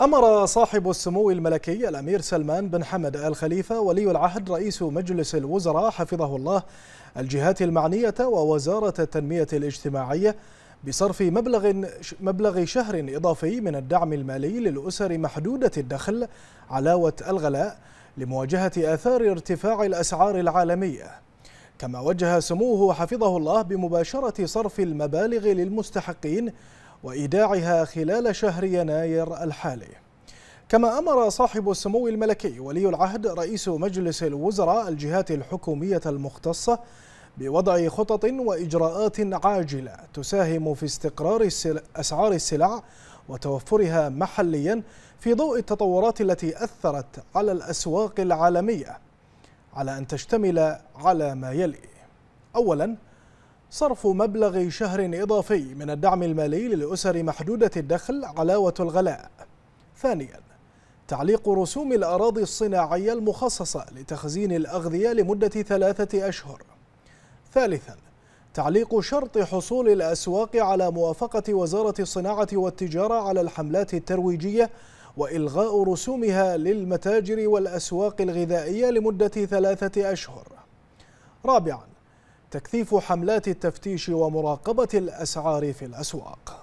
أمر صاحب السمو الملكي الأمير سلمان بن حمد آل خليفة ولي العهد رئيس مجلس الوزراء حفظه الله الجهات المعنية ووزارة التنمية الاجتماعية بصرف مبلغ مبلغ شهر إضافي من الدعم المالي للأسر محدودة الدخل علاوة الغلاء لمواجهة آثار ارتفاع الأسعار العالمية كما وجه سموه حفظه الله بمباشرة صرف المبالغ للمستحقين وإيداعها خلال شهر يناير الحالي كما أمر صاحب السمو الملكي ولي العهد رئيس مجلس الوزراء الجهات الحكومية المختصة بوضع خطط وإجراءات عاجلة تساهم في استقرار أسعار السلع وتوفرها محليا في ضوء التطورات التي أثرت على الأسواق العالمية على أن تشتمل على ما يلي أولاً صرف مبلغ شهر إضافي من الدعم المالي للأسر محدودة الدخل علاوة الغلاء ثانيا تعليق رسوم الأراضي الصناعية المخصصة لتخزين الأغذية لمدة ثلاثة أشهر ثالثا تعليق شرط حصول الأسواق على موافقة وزارة الصناعة والتجارة على الحملات الترويجية وإلغاء رسومها للمتاجر والأسواق الغذائية لمدة ثلاثة أشهر رابعاً تكثيف حملات التفتيش ومراقبة الأسعار في الأسواق